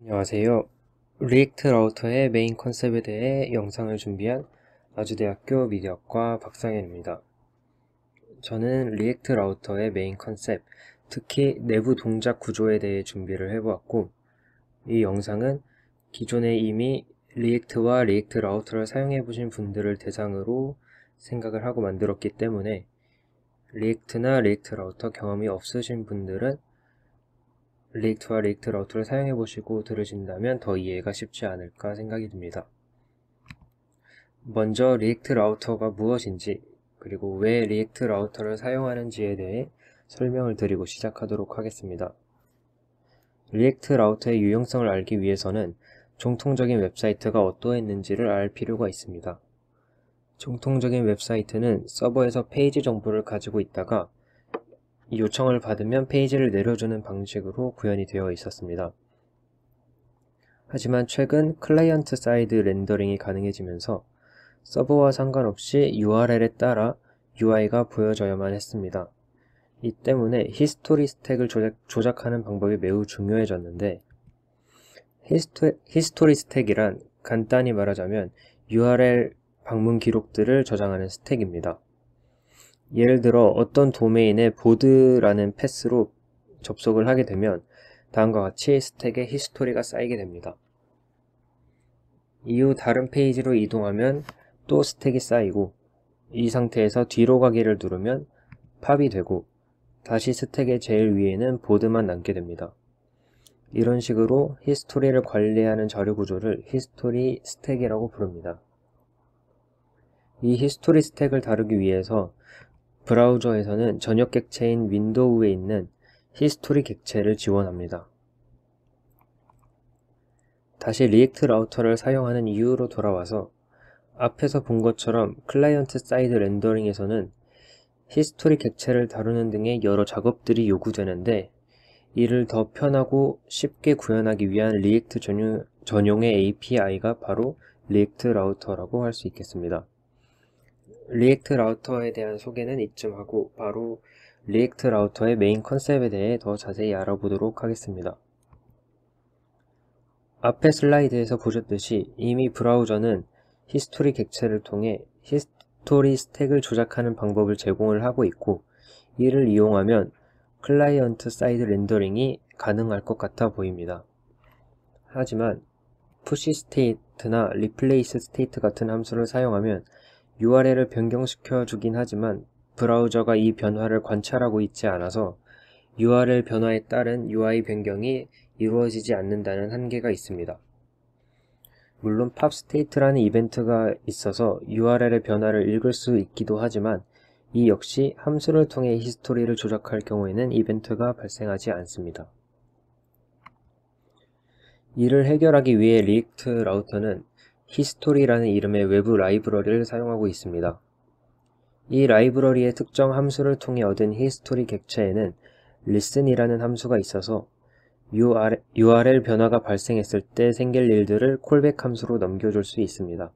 안녕하세요. 리액트 라우터의 메인 컨셉에 대해 영상을 준비한 아주대학교 미디어과 박상현입니다. 저는 리액트 라우터의 메인 컨셉, 특히 내부 동작 구조에 대해 준비를 해보았고 이 영상은 기존에 이미 리액트와 리액트 라우터를 사용해 보신 분들을 대상으로 생각을 하고 만들었기 때문에 리액트나 리액트 라우터 경험이 없으신 분들은 리액트와 리액트 라우터를 사용해 보시고 들으신다면 더 이해가 쉽지 않을까 생각이 듭니다. 먼저 리액트 라우터가 무엇인지 그리고 왜 리액트 라우터를 사용하는지에 대해 설명을 드리고 시작하도록 하겠습니다. 리액트 라우터의 유용성을 알기 위해서는 종통적인 웹사이트가 어떠했는지를 알 필요가 있습니다. 정통적인 웹사이트는 서버에서 페이지 정보를 가지고 있다가 이 요청을 받으면 페이지를 내려주는 방식으로 구현이 되어 있었습니다. 하지만 최근 클라이언트 사이드 렌더링이 가능해지면서 서버와 상관없이 URL에 따라 UI가 보여져야만 했습니다. 이 때문에 히스토리 스택을 조작, 하는 방법이 매우 중요해졌는데 히스토, 히스토리 스택이란 간단히 말하자면 URL 방문 기록들을 저장하는 스택입니다. 예를 들어 어떤 도메인의 보드라는 패스로 접속을 하게 되면 다음과 같이 스택에 히스토리가 쌓이게 됩니다. 이후 다른 페이지로 이동하면 또 스택이 쌓이고 이 상태에서 뒤로 가기를 누르면 팝이 되고 다시 스택의 제일 위에는 보드만 남게 됩니다. 이런 식으로 히스토리를 관리하는 자료 구조를 히스토리 스택이라고 부릅니다. 이 히스토리 스택을 다루기 위해서 브라우저에서는 전역 객체인 윈도우에 있는 히스토리 객체를 지원합니다. 다시 리액트 라우터를 사용하는 이유로 돌아와서 앞에서 본 것처럼 클라이언트 사이드 렌더링에서는 히스토리 객체를 다루는 등의 여러 작업들이 요구되는데 이를 더 편하고 쉽게 구현하기 위한 리액트 전용, 전용의 API가 바로 리액트 라우터라고 할 수 있겠습니다. 리액트 라우터에 대한 소개는 이쯤 하고 바로 리액트 라우터의 메인 컨셉에 대해 더 자세히 알아보도록 하겠습니다. 앞의 슬라이드에서 보셨듯이 이미 브라우저는 히스토리 객체를 통해 히스토리 스택을 조작하는 방법을 제공을 하고 있고 이를 이용하면 클라이언트 사이드 렌더링이 가능할 것 같아 보입니다. 하지만 푸시 스테이트나 리플레이스 스테이트 같은 함수를 사용하면 URL을 변경시켜 주긴 하지만 브라우저가 이 변화를 관찰하고 있지 않아서 URL 변화에 따른 UI 변경이 이루어지지 않는다는 한계가 있습니다. 물론 팝스테이트라는 이벤트가 있어서 URL의 변화를 읽을 수 있기도 하지만 이 역시 함수를 통해 히스토리를 조작할 경우에는 이벤트가 발생하지 않습니다. 이를 해결하기 위해 리액트 라우터는 히스토리라는 이름의 외부 라이브러리를 사용하고 있습니다. 이 라이브러리의 특정 함수를 통해 얻은 히스토리 객체에는 listen이라는 함수가 있어서 URL, 변화가 발생했을 때 생길 일들을 콜백 함수로 넘겨줄 수 있습니다.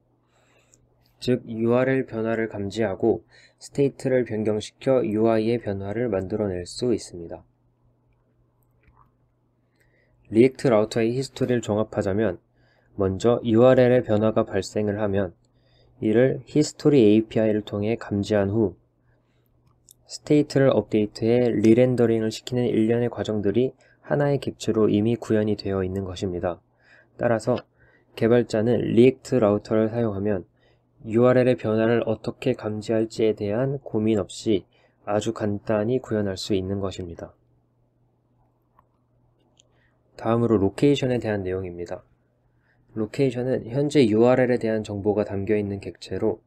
즉 URL 변화를 감지하고 스테이트를 변경시켜 UI의 변화를 만들어낼 수 있습니다. 리액트 라우터의 히스토리를 종합하자면 먼저 URL의 변화가 발생을 하면 이를 History API를 통해 감지한 후 스테이트를 업데이트해 리렌더링을 시키는 일련의 과정들이 하나의 객체로 이미 구현이 되어 있는 것입니다. 따라서 개발자는 r e 리액트 라우터를 사용하면 URL의 변화를 어떻게 감지할지에 대한 고민 없이 아주 간단히 구현할 수 있는 것입니다. 다음으로 로케이션에 대한 내용입니다. 로케이션은 현재 URL에 대한 정보가 담겨있는 객체로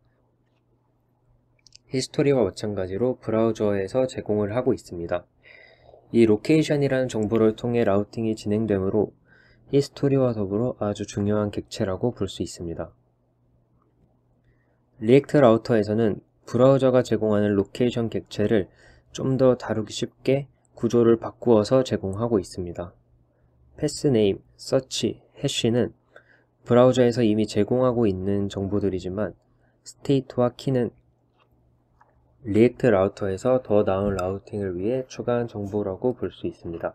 히스토리와 마찬가지로 브라우저에서 제공을 하고 있습니다. 이 로케이션이라는 정보를 통해 라우팅이 진행되므로 히스토리와 더불어 아주 중요한 객체라고 볼 수 있습니다. 리액트 라우터에서는 브라우저가 제공하는 로케이션 객체를 좀 더 다루기 쉽게 구조를 바꾸어서 제공하고 있습니다. 패스네임, 서치, 해시는 브라우저에서 이미 제공하고 있는 정보들이지만 스테이트와 키는 리액트 라우터에서 더 나은 라우팅을 위해 추가한 정보라고 볼 수 있습니다.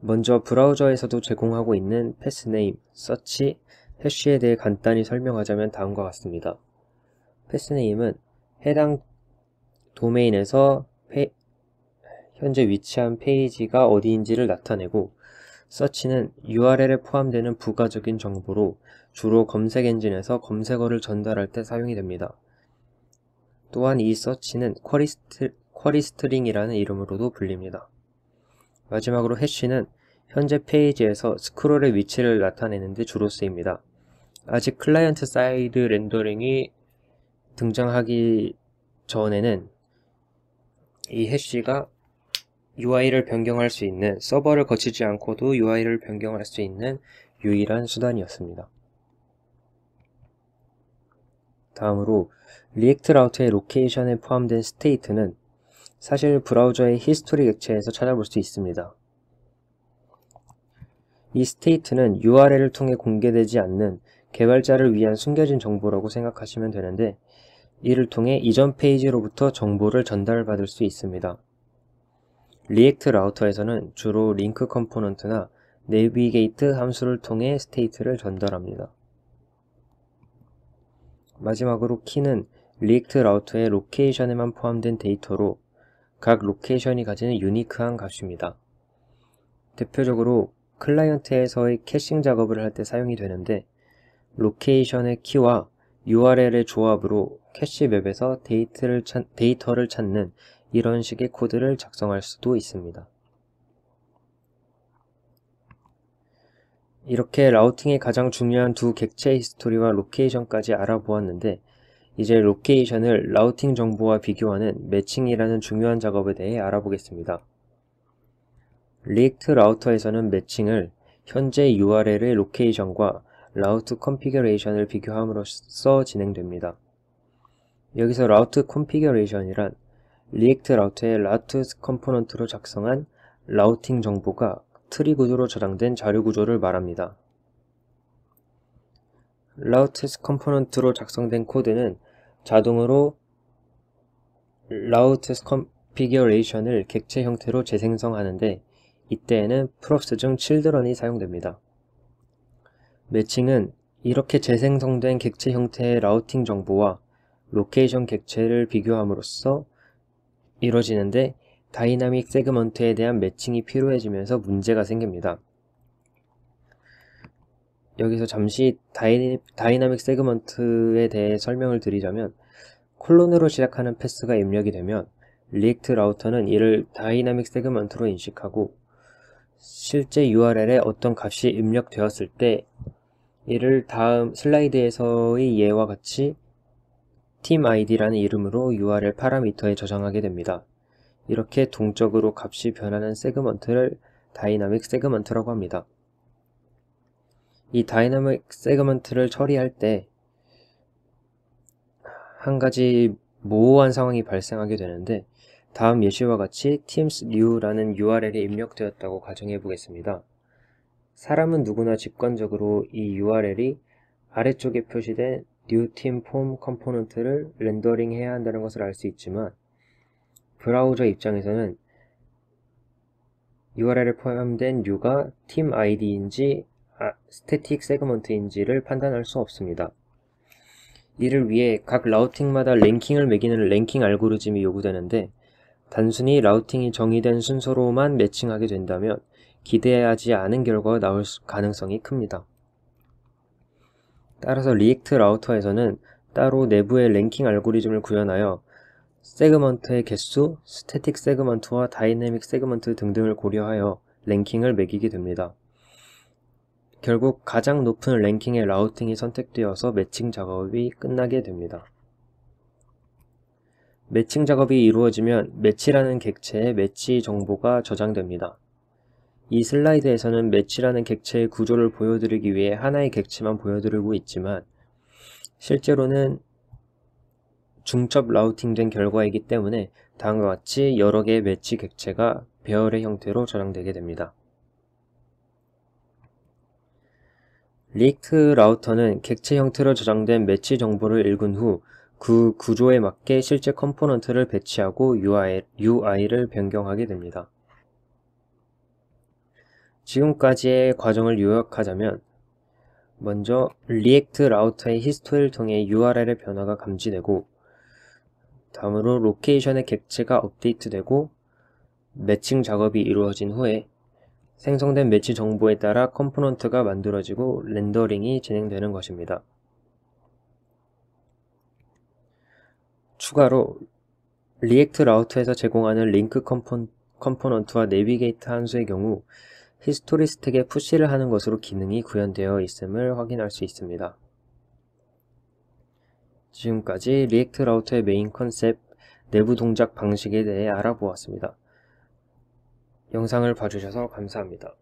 먼저 브라우저에서도 제공하고 있는 패스네임, 서치, 해쉬에 대해 간단히 설명하자면 다음과 같습니다. 패스네임은 해당 도메인에서 페... 현재 위치한 페이지가 어디인지를 나타내고 서치는 URL에 포함되는 부가적인 정보로 주로 검색 엔진에서 검색어를 전달할 때 사용이 됩니다. 또한 이 서치는 쿼리스트, 링이라는 이름으로도 불립니다. 마지막으로 해시는 현재 페이지에서 스크롤의 위치를 나타내는 데 주로 쓰입니다. 아직 클라이언트 사이드 렌더링이 등장하기 전에는 이 해시가 UI를 변경할 수 있는 서버를 거치지 않고도 UI를 변경할 수 있는 유일한 수단이었습니다. 다음으로 리액트 라우터의 로케이션에 포함된 스테이트는 사실 브라우저의 히스토리 객체에서 찾아볼 수 있습니다. 이 스테이트는 URL을 통해 공개되지 않는 개발자를 위한 숨겨진 정보라고 생각하시면 되는데 이를 통해 이전 페이지로부터 정보를 전달받을 수 있습니다. 리액트 라우터에서는 주로 링크 컴포넌트나 내비게이트 함수를 통해 스테이트를 전달합니다. 마지막으로 키는 리액트 라우터의 로케이션에만 포함된 데이터로 각 로케이션이 가지는 유니크한 값입니다. 대표적으로 클라이언트에서의 캐싱 작업을 할 때 사용이 되는데 로케이션의 키와 URL의 조합으로 캐시 맵에서 데이터를, 찾, 데이터를 찾는 이런 식의 코드를 작성할 수도 있습니다. 이렇게 라우팅의 가장 중요한 두 객체 히스토리와 로케이션까지 알아보았는데 이제 로케이션을 라우팅 정보와 비교하는 매칭이라는 중요한 작업에 대해 알아보겠습니다. 리액트 라우터에서는 매칭을 현재 URL의 로케이션과 라우트 컨피규레이션을 비교함으로써 진행됩니다. 여기서 라우트 컨피규레이션이란 리액트 라우터의 라우트 컴포넌트로 작성한 라우팅 정보가 트리 구조로 저장된 자료 구조를 말합니다. 라우트스 컴포넌트로 작성된 코드는 자동으로 라우트스 컨피규레이션을 객체 형태로 재생성하는데 이때에는 프롭스 중 칠드런이 사용됩니다. 매칭은 이렇게 재생성된 객체 형태의 라우팅 정보와 로케이션 객체를 비교함으로써 이루어지는데 다이나믹 세그먼트에 대한 매칭이 필요해지면서 문제가 생깁니다. 여기서 잠시 다이, 다이나믹 세그먼트에 대해 설명을 드리자면 콜론으로 시작하는 패스가 입력이 되면 리액트 라우터는 이를 다이나믹 세그먼트로 인식하고 실제 URL에 어떤 값이 입력되었을 때 이를 다음 슬라이드에서의 예와 같이 팀id라는 이름으로 url 파라미터에 저장하게 됩니다. 이렇게 동적으로 값이 변하는 세그먼트를 다이나믹 세그먼트라고 합니다. 이 다이나믹 세그먼트를 처리할 때 한 가지 모호한 상황이 발생하게 되는데 다음 예시와 같이 teams.new라는 URL이 입력되었다고 가정해 보겠습니다. 사람은 누구나 직관적으로 이 URL이 아래쪽에 표시된 newTeam form 컴포넌트를 렌더링해야 한다는 것을 알 수 있지만 브라우저 입장에서는 URL에 포함된 n 가팀아이디인지 아, 스 t 틱세그먼트인지를 판단할 수 없습니다. 이를 위해 각 라우팅마다 랭킹을 매기는 랭킹 알고리즘이 요구되는데 단순히 라우팅이 정의된 순서로만 매칭하게 된다면 기대하지 않은 결과가 나올 가능성이 큽니다. 따라서 리액트 라우터에서는 따로 내부의 랭킹 알고리즘을 구현하여 세그먼트의 개수, 스태틱 세그먼트와 다이내믹 세그먼트 등등을 고려하여 랭킹을 매기게 됩니다. 결국 가장 높은 랭킹의 라우팅이 선택되어서 매칭 작업이 끝나게 됩니다. 매칭 작업이 이루어지면 매치라는 객체에 매치 정보가 저장됩니다. 이 슬라이드에서는 매치라는 객체의 구조를 보여드리기 위해 하나의 객체만 보여드리고 있지만 실제로는 중첩 라우팅된 결과이기 때문에 다음과 같이 여러 개의 매치 객체가 배열의 형태로 저장되게 됩니다. 리크 라우터는 객체 형태로 저장된 매치 정보를 읽은 후 그 구조에 맞게 실제 컴포넌트를 배치하고 UI, UI를 변경하게 됩니다. 지금까지의 과정을 요약하자면 먼저 리액트 라우터의 히스토리를 통해 URL의 변화가 감지되고 다음으로 로케이션의 객체가 업데이트되고 매칭 작업이 이루어진 후에 생성된 매치 정보에 따라 컴포넌트가 만들어지고 렌더링이 진행되는 것입니다. 추가로 리액트 라우터에서 제공하는 링크 컴포, 넌트와내비게이트 함수의 경우 히스토리스택에 푸시를 하는 것으로 기능이 구현되어 있음을 확인할 수 있습니다. 지금까지 리액트 라우터의 메인 컨셉, 내부 동작 방식에 대해 알아보았습니다. 영상을 봐주셔서 감사합니다.